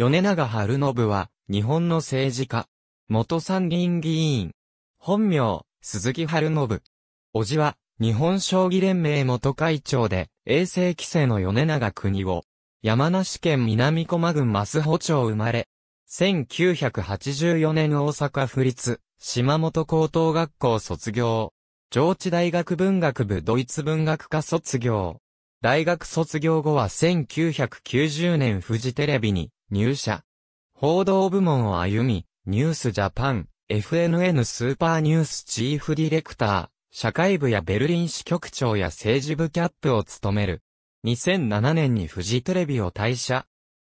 米長春信は、日本の政治家。元参議院議員。本名、鈴木春信。叔父は、日本将棋連盟元会長で、衛星規制の米長国を、山梨県南駒郡増穂町生まれ。1984年大阪府立、島本高等学校卒業。上智大学文学部ドイツ文学科卒業。大学卒業後は1990年富士テレビに入社。報道部門を歩み、ニュースジャパン、FNN スーパーニュースチーフディレクター、社会部やベルリン支局長や政治部キャップを務める。2007年にフジテレビを退社。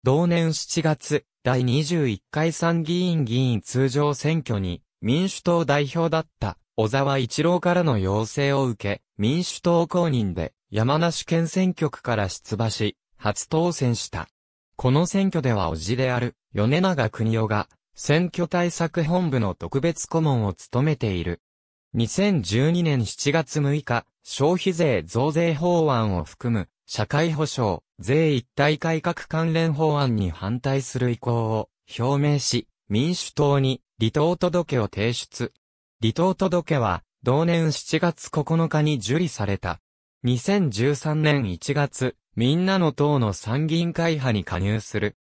同年7月、第21回参議院議員通常選挙に、民主党代表だった小沢一郎からの要請を受け、民主党公認で山梨県選挙区から出馬し、初当選した。この選挙では叔父である、米長国夫が、選挙対策本部の特別顧問を務めている。2012年7月6日、消費税増税法案を含む、社会保障、税一体改革関連法案に反対する意向を表明し、民主党に離党届を提出。離党届は、同年7月9日に受理された。2013年1月、みんなの党の参議院会派に加入する。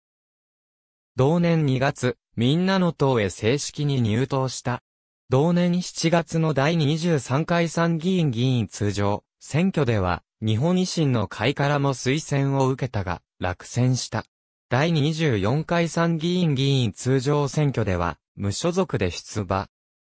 同年2月、みんなの党へ正式に入党した。同年7月の第23回参議院議員通常、選挙では、日本維新の会からも推薦を受けたが、落選した。第24回参議院議員通常選挙では、無所属で出馬。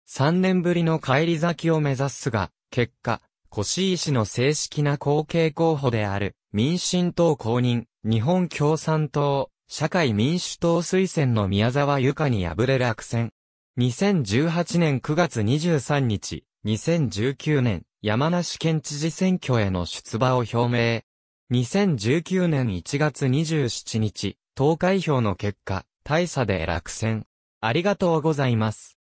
3年ぶりの帰り咲きを目指すが、結果、越井氏の正式な後継候補である、民進党公認、日本共産党、社会民主党推薦の宮沢由香に敗れ落選。2018年9月23日、2019年、山梨県知事選挙への出馬を表明。2019年1月27日、投開票の結果、大差で落選。ありがとうございます。